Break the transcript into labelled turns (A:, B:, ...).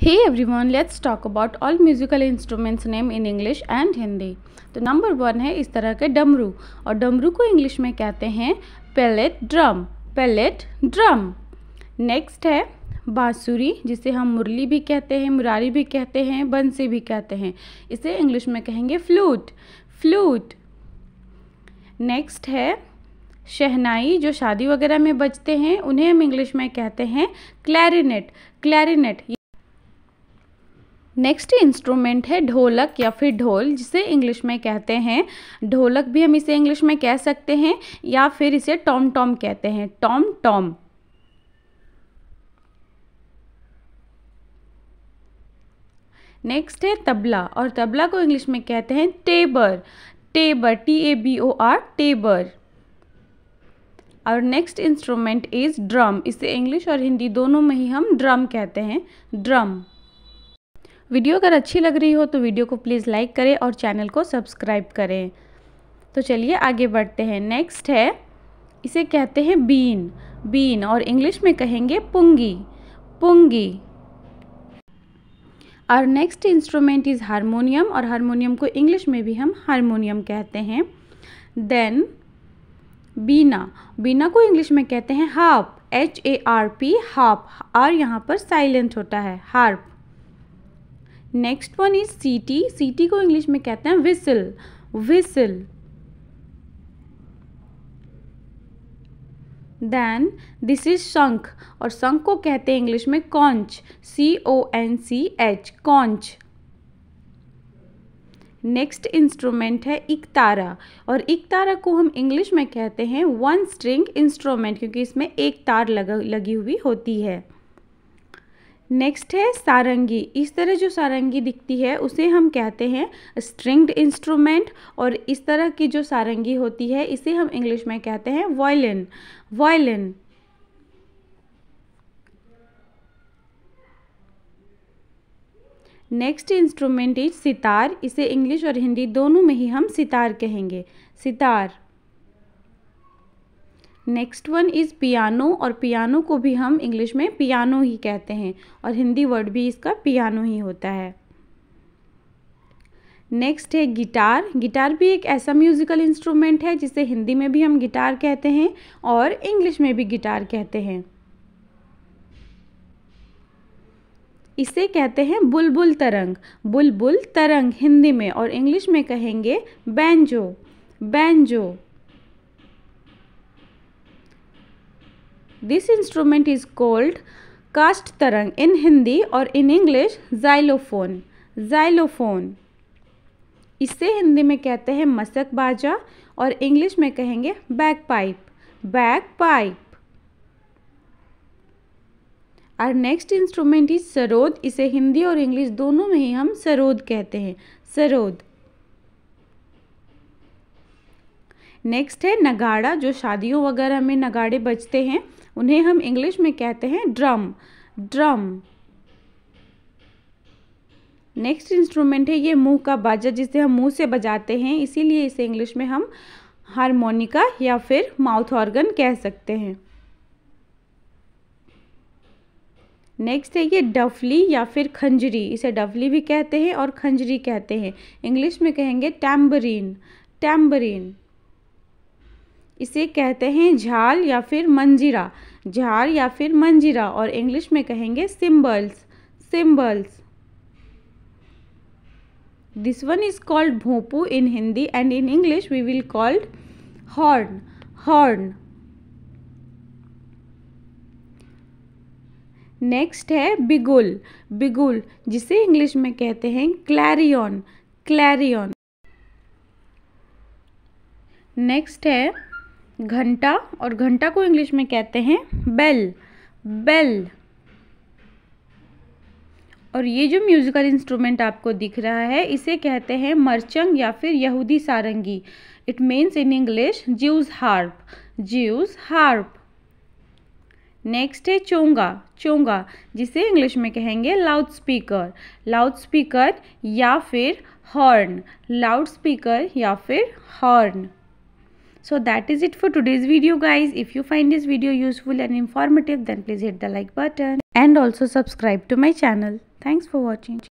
A: Hey everyone, let's talk about all musical instruments name in English and Hindi. तो number one है इस तरह के डमरू और डमरू को इंग्लिश में कहते हैं pellet drum pellet drum next है बांसुरी जिसे हम मुरली भी कहते हैं मुरारी भी कहते हैं बंसी भी कहते हैं इसे इंग्लिश में कहेंगे फ्लूट फ्लूट नेक्स्ट है शहनाई जो शादी वगैरह में बजते हैं उन्हें हम इंग्लिश में कहते हैं क्लैरिनेट क्लैरिनेट नेक्स्ट इंस्ट्रूमेंट है ढोलक या फिर ढोल जिसे इंग्लिश में कहते हैं ढोलक भी हम इसे इंग्लिश में कह सकते हैं या फिर इसे टॉम टॉम कहते हैं टॉम टॉम नेक्स्ट है तबला और तबला को इंग्लिश में कहते हैं tabor tabor T A B O R tabor और नेक्स्ट इंस्ट्रूमेंट इज़ ड्रम इसे इंग्लिश और हिंदी दोनों में ही हम ड्रम कहते हैं ड्रम वीडियो अगर अच्छी लग रही हो तो वीडियो को प्लीज़ लाइक करें और चैनल को सब्सक्राइब करें तो चलिए आगे बढ़ते हैं नेक्स्ट है इसे कहते हैं बीन बीन और इंग्लिश में कहेंगे पुंगी पुंगी और नेक्स्ट इंस्ट्रूमेंट इज़ हारमोनियम और हारमोनियम को इंग्लिश में भी हम हारमोनियम कहते हैं देन बीना बीना को इंग्लिश में कहते हैं harp H A R P harp R यहाँ पर साइलेंट होता है हार्प नेक्स्ट वन इज सीटी सीटी को इंग्लिश में कहते हैं whistle whistle then this is shankh और शंख को कहते हैं इंग्लिश में conch C O N C H conch next instrument है इकतारा और इकतारा को हम इंग्लिश में कहते हैं वन स्ट्रिंग इंस्ट्रूमेंट क्योंकि इसमें एक तार लगा लगी हुई होती है नेक्स्ट है सारंगी इस तरह जो सारंगी दिखती है उसे हम कहते हैं स्ट्रिंग्ड इंस्ट्रूमेंट और इस तरह की जो सारंगी होती है इसे हम इंग्लिश में कहते हैं violin violin next instrument is sitar इसे इंग्लिश और हिंदी दोनों में ही हम सितार कहेंगे sitar next one is piano और पियानो को भी हम इंग्लिश में पियानो ही कहते हैं और हिंदी वर्ड भी इसका पियानो ही होता है नेक्स्ट है गिटार गिटार भी एक ऐसा म्यूज़िकल इंस्ट्रूमेंट है जिसे हिंदी में भी हम गिटार कहते हैं और इंग्लिश में भी गिटार कहते हैं इसे कहते हैं बुलबुल तरंग बुलबुल तरंग हिंदी में और इंग्लिश में कहेंगे banjo banjo this instrument is called kashth tarang in Hindi और इन इंग्लिश जाइलोफोन जाइलोफोन इसे हिंदी में कहते हैं मसक बाजा और इंग्लिश में कहेंगे बैक पाइप बैक पाइप और नेक्स्ट इंस्ट्रूमेंट इज सरोद इसे हिंदी और इंग्लिश दोनों में ही हम सरोद कहते हैं सरोद नेक्स्ट है नगाड़ा जो शादियों वगैरह में नगाड़े बजते हैं उन्हें हम इंग्लिश में कहते हैं ड्रम ड्रम नेक्स्ट इंस्ट्रूमेंट है ये मुंह का बाजा जिसे हम मुंह से बजाते हैं इसीलिए इसे इंग्लिश में हम हारमोनिका या फिर माउथ ऑर्गन कह सकते हैं नेक्स्ट है ये डफली या फिर खंजरी इसे डफली भी कहते हैं और खंजरी कहते हैं इंग्लिश में कहेंगे टैम्बरीन टैम्बरीन इसे कहते हैं झाल या फिर मंजिरा झाल या फिर मंजिरा और इंग्लिश में कहेंगे cymbals cymbals this one is called bhopu in Hindi and in English we will called horn horn next है बिगुल बिगुल जिसे इंग्लिश में कहते हैं क्लैरियन क्लैरियन नेक्स्ट है घंटा और घंटा को इंग्लिश में कहते हैं बेल बेल और ये जो म्यूज़िकल इंस्ट्रूमेंट आपको दिख रहा है इसे कहते हैं मरचंग या फिर यहूदी सारंगी it means in English Jew's harp Jew's harp next है चोंगा चोंगा जिसे इंग्लिश में कहेंगे लाउड स्पीकर लाउड स्पीकर या फिर हॉर्न लाउड स्पीकर या फिर horn so that is it for today's video guys if you find this video useful and informative then please hit the like button and also subscribe to my channel thanks for watching